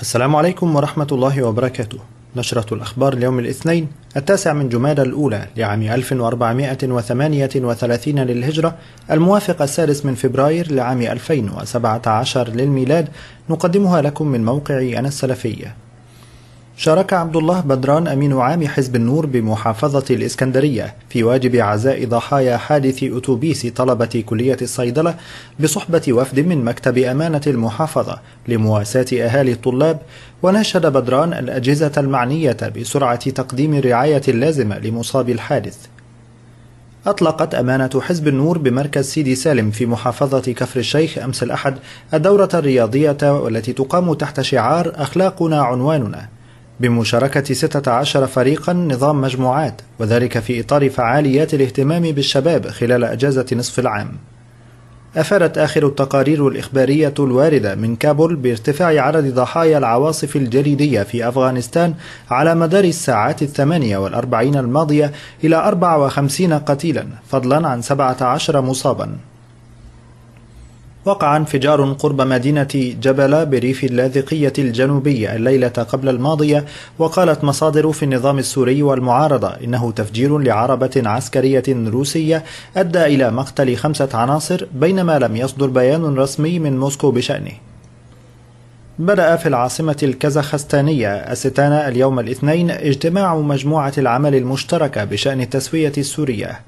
السلام عليكم ورحمة الله وبركاته نشرة الأخبار اليوم الاثنين التاسع من جمادى الأولى لعام 1438 للهجرة الموافق السادس من فبراير لعام 2017 للميلاد نقدمها لكم من موقع أنا السلفية شارك عبد الله بدران أمين عام حزب النور بمحافظة الإسكندرية في واجب عزاء ضحايا حادث أتوبيس طلبة كلية الصيدلة بصحبة وفد من مكتب أمانة المحافظة لمواساة أهالي الطلاب وناشد بدران الأجهزة المعنية بسرعة تقديم الرعاية اللازمة لمصاب الحادث أطلقت أمانة حزب النور بمركز سيدي سالم في محافظة كفر الشيخ أمس الأحد الدورة الرياضية والتي تقام تحت شعار أخلاقنا عنواننا بمشاركة 16 فريقا نظام مجموعات وذلك في إطار فعاليات الاهتمام بالشباب خلال أجازة نصف العام أفادت آخر التقارير الإخبارية الواردة من كابول بارتفاع عدد ضحايا العواصف الجليدية في أفغانستان على مدار الساعات الثمانية والأربعين الماضية إلى 54 قتيلا فضلا عن 17 مصابا وقع انفجار قرب مدينة جبل بريف اللاذقية الجنوبية الليلة قبل الماضية وقالت مصادر في النظام السوري والمعارضة إنه تفجير لعربة عسكرية روسية أدى إلى مقتل خمسة عناصر بينما لم يصدر بيان رسمي من موسكو بشأنه بدأ في العاصمة الكازاخستانية أستانا اليوم الاثنين اجتماع مجموعة العمل المشتركة بشأن التسوية السورية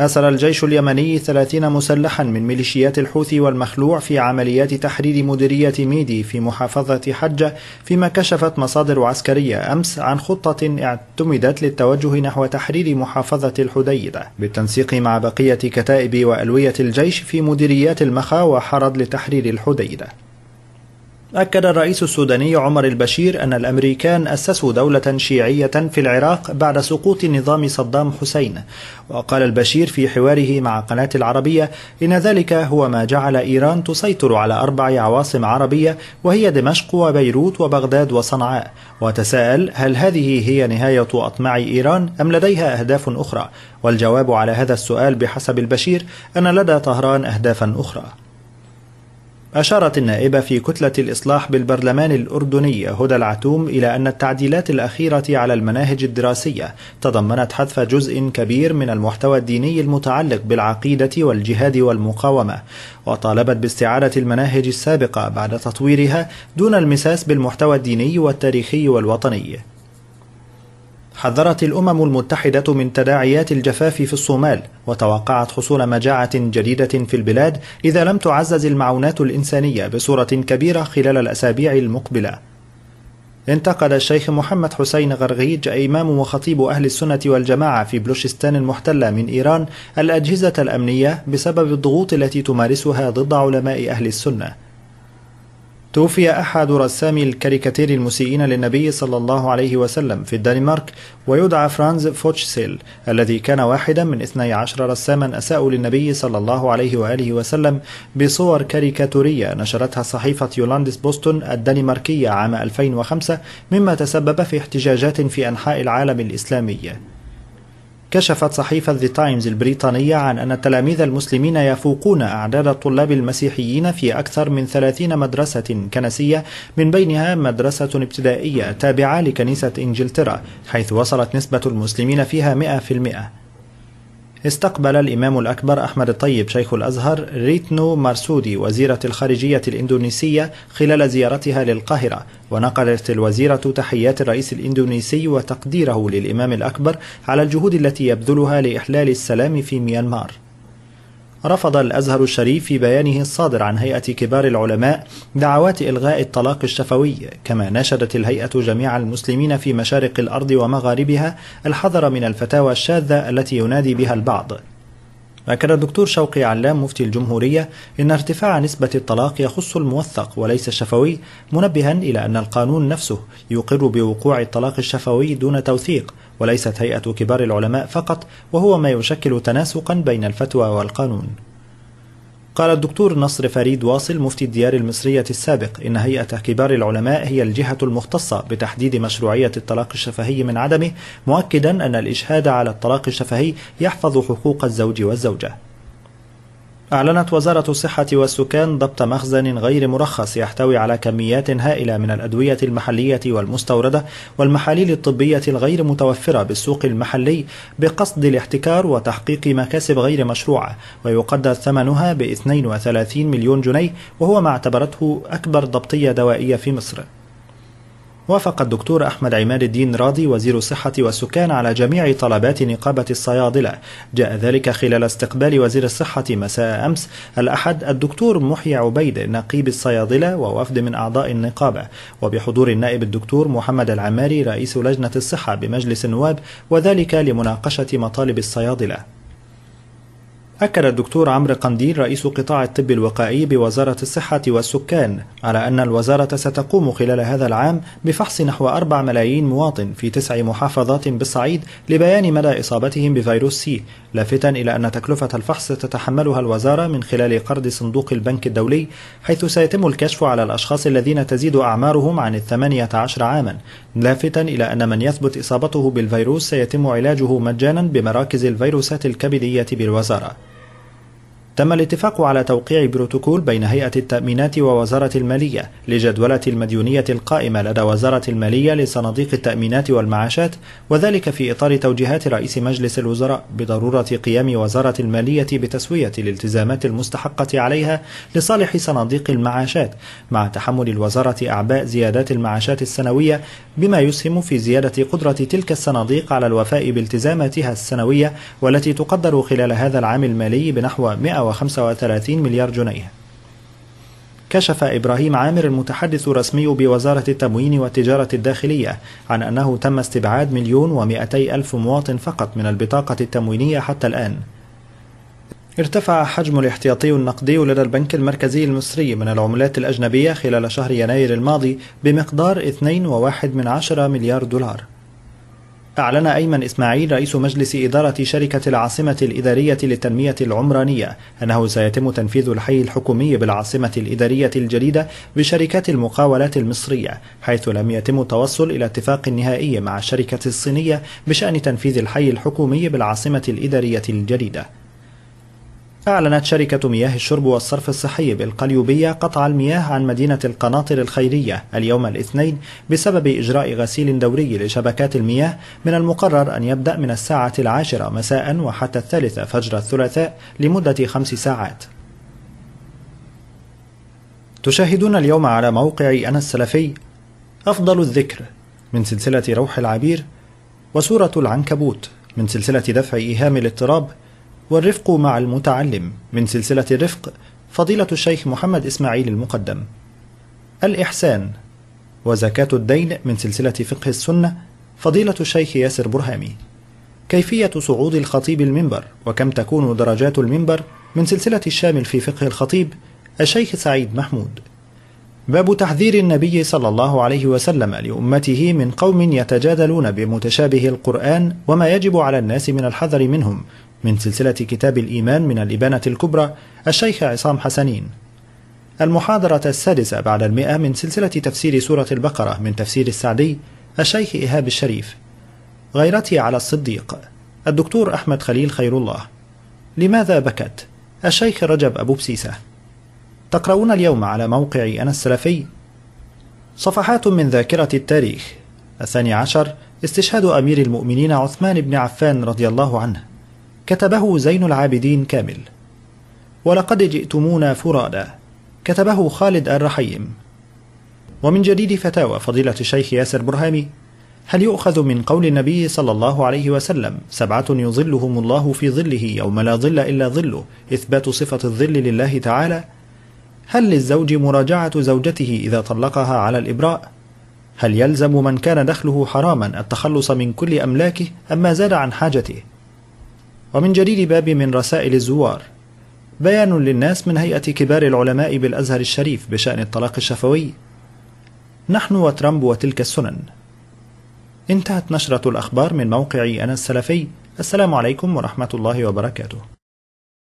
أسر الجيش اليمني ثلاثين مسلحا من ميليشيات الحوثي والمخلوع في عمليات تحرير مديرية ميدي في محافظة حجة فيما كشفت مصادر عسكرية أمس عن خطة اعتمدت للتوجه نحو تحرير محافظة الحديدة بالتنسيق مع بقية كتائب وألوية الجيش في مديريات المخا وحرد لتحرير الحديدة أكد الرئيس السوداني عمر البشير أن الأمريكان أسسوا دولة شيعية في العراق بعد سقوط نظام صدام حسين وقال البشير في حواره مع قناة العربية إن ذلك هو ما جعل إيران تسيطر على أربع عواصم عربية وهي دمشق وبيروت وبغداد وصنعاء وتساءل هل هذه هي نهاية أطماع إيران أم لديها أهداف أخرى والجواب على هذا السؤال بحسب البشير أن لدى طهران أهدافا أخرى أشارت النائبة في كتلة الإصلاح بالبرلمان الأردني هدى العتوم إلى أن التعديلات الأخيرة على المناهج الدراسية تضمنت حذف جزء كبير من المحتوى الديني المتعلق بالعقيدة والجهاد والمقاومة، وطالبت باستعادة المناهج السابقة بعد تطويرها دون المساس بالمحتوى الديني والتاريخي والوطني، حذرت الأمم المتحدة من تداعيات الجفاف في الصومال وتوقعت حصول مجاعة جديدة في البلاد إذا لم تعزز المعونات الإنسانية بصورة كبيرة خلال الأسابيع المقبلة انتقد الشيخ محمد حسين غرغيج إمام وخطيب أهل السنة والجماعة في بلوشستان المحتلة من إيران الأجهزة الأمنية بسبب الضغوط التي تمارسها ضد علماء أهل السنة توفي أحد رسامي الكاريكاتير المسيئين للنبي صلى الله عليه وسلم في الدنمارك ويدعى فرانز فوتشسيل الذي كان واحدا من 12 رساما أساءوا للنبي صلى الله عليه وآله وسلم بصور كاريكاتورية نشرتها صحيفة يولاندس بوستون الدنماركية عام 2005 مما تسبب في احتجاجات في أنحاء العالم الإسلامي كشفت صحيفة ذا تايمز البريطانية عن أن التلاميذ المسلمين يفوقون أعداد الطلاب المسيحيين في أكثر من 30 مدرسة كنسية من بينها مدرسة ابتدائية تابعة لكنيسة إنجلترا حيث وصلت نسبة المسلمين فيها 100%. استقبل الإمام الأكبر أحمد الطيب شيخ الأزهر ريتنو مارسودي وزيرة الخارجية الإندونيسية خلال زيارتها للقاهرة ونقلت الوزيرة تحيات الرئيس الإندونيسي وتقديره للإمام الأكبر على الجهود التي يبذلها لإحلال السلام في ميانمار رفض الأزهر الشريف في بيانه الصادر عن هيئة كبار العلماء دعوات إلغاء الطلاق الشفوي كما ناشدت الهيئة جميع المسلمين في مشارق الأرض ومغاربها الحذر من الفتاوى الشاذة التي ينادي بها البعض أكد الدكتور شوقي علام مفتي الجمهورية إن ارتفاع نسبة الطلاق يخص الموثق وليس الشفوي منبها إلى أن القانون نفسه يقر بوقوع الطلاق الشفوي دون توثيق وليست هيئة كبار العلماء فقط وهو ما يشكل تناسقا بين الفتوى والقانون قال الدكتور نصر فريد واصل مفتي الديار المصرية السابق إن هيئة كبار العلماء هي الجهة المختصة بتحديد مشروعية الطلاق الشفهي من عدمه مؤكدا أن الإشهاد على الطلاق الشفهي يحفظ حقوق الزوج والزوجة أعلنت وزارة الصحة والسكان ضبط مخزن غير مرخص يحتوي على كميات هائلة من الأدوية المحلية والمستوردة والمحاليل الطبية الغير متوفرة بالسوق المحلي بقصد الاحتكار وتحقيق مكاسب غير مشروعة ويقدر ثمنها ب 32 مليون جنيه وهو ما اعتبرته أكبر ضبطية دوائية في مصر. وافق الدكتور أحمد عماد الدين راضي وزير الصحة والسكان على جميع طلبات نقابة الصيادلة جاء ذلك خلال استقبال وزير الصحة مساء أمس الأحد الدكتور محي عبيد نقيب الصيادلة ووفد من أعضاء النقابة وبحضور النائب الدكتور محمد العماري رئيس لجنة الصحة بمجلس النواب وذلك لمناقشة مطالب الصيادلة أكد الدكتور عمرو قنديل رئيس قطاع الطب الوقائي بوزارة الصحة والسكان على أن الوزارة ستقوم خلال هذا العام بفحص نحو 4 ملايين مواطن في تسع محافظات بالصعيد لبيان مدى إصابتهم بفيروس سي لافتا إلى أن تكلفة الفحص تتحملها الوزارة من خلال قرض صندوق البنك الدولي حيث سيتم الكشف على الأشخاص الذين تزيد أعمارهم عن الثمانية عشر عاما لافتا إلى أن من يثبت إصابته بالفيروس سيتم علاجه مجانا بمراكز الفيروسات الكبدية بالوزارة تم الاتفاق على توقيع بروتوكول بين هيئة التأمينات ووزارة المالية لجدولة المديونية القائمة لدى وزارة المالية لصناديق التأمينات والمعاشات وذلك في إطار توجيهات رئيس مجلس الوزراء بضرورة قيام وزارة المالية بتسوية الالتزامات المستحقة عليها لصالح صناديق المعاشات مع تحمل الوزارة أعباء زيادات المعاشات السنوية بما يسهم في زيادة قدرة تلك الصناديق على الوفاء بالتزاماتها السنوية والتي تقدر خلال هذا العام المالي بنحو 100 35 مليار جنيه كشف إبراهيم عامر المتحدث الرسمي بوزارة التموين والتجارة الداخلية عن أنه تم استبعاد مليون ومئتي ألف مواطن فقط من البطاقة التموينية حتى الآن ارتفع حجم الاحتياطي النقدي لدى البنك المركزي المصري من العملات الأجنبية خلال شهر يناير الماضي بمقدار 2.1 مليار دولار أعلن أيمن إسماعيل رئيس مجلس إدارة شركة العاصمة الإدارية للتنمية العمرانية أنه سيتم تنفيذ الحي الحكومي بالعاصمة الإدارية الجديدة بشركات المقاولات المصرية حيث لم يتم التوصل إلى اتفاق نهائي مع الشركة الصينية بشأن تنفيذ الحي الحكومي بالعاصمة الإدارية الجديدة أعلنت شركة مياه الشرب والصرف الصحي بالقليوبية قطع المياه عن مدينة القناطر الخيرية اليوم الاثنين بسبب إجراء غسيل دوري لشبكات المياه من المقرر أن يبدأ من الساعة العاشرة مساء وحتى الثالثة فجر الثلاثاء لمدة خمس ساعات تشاهدون اليوم على موقع أنا السلفي أفضل الذكر من سلسلة روح العبير وسورة العنكبوت من سلسلة دفع إيهام الاضطراب والرفق مع المتعلم من سلسلة الرفق فضيلة الشيخ محمد إسماعيل المقدم الإحسان وزكاة الدين من سلسلة فقه السنة فضيلة الشيخ ياسر برهامي كيفية صعود الخطيب المنبر وكم تكون درجات المنبر من سلسلة الشامل في فقه الخطيب الشيخ سعيد محمود باب تحذير النبي صلى الله عليه وسلم لأمته من قوم يتجادلون بمتشابه القرآن وما يجب على الناس من الحذر منهم من سلسلة كتاب الإيمان من الإبانة الكبرى الشيخ عصام حسنين المحاضرة السادسة بعد المئة من سلسلة تفسير سورة البقرة من تفسير السعدي الشيخ إيهاب الشريف غيرتي على الصديق الدكتور أحمد خليل خير الله لماذا بكت؟ الشيخ رجب أبو بسيسة تقرؤون اليوم على موقع أنا السلفي صفحات من ذاكرة التاريخ الثاني عشر استشهاد أمير المؤمنين عثمان بن عفان رضي الله عنه كتبه زين العابدين كامل ولقد جئتمونا فرادا كتبه خالد الرحيم ومن جديد فتاوى فضيلة الشيخ ياسر برهامي هل يؤخذ من قول النبي صلى الله عليه وسلم سبعة يظلهم الله في ظله يوم لا ظل إلا ظله إثبات صفة الظل لله تعالى هل للزوج مراجعة زوجته إذا طلقها على الإبراء هل يلزم من كان دخله حراما التخلص من كل أملاكه أما زاد عن حاجته ومن جرير باب من رسائل الزوار بيان للناس من هيئة كبار العلماء بالأزهر الشريف بشأن الطلاق الشفوي نحن وترامب وتلك السنن انتهت نشرة الأخبار من موقع أنا السلفي السلام عليكم ورحمة الله وبركاته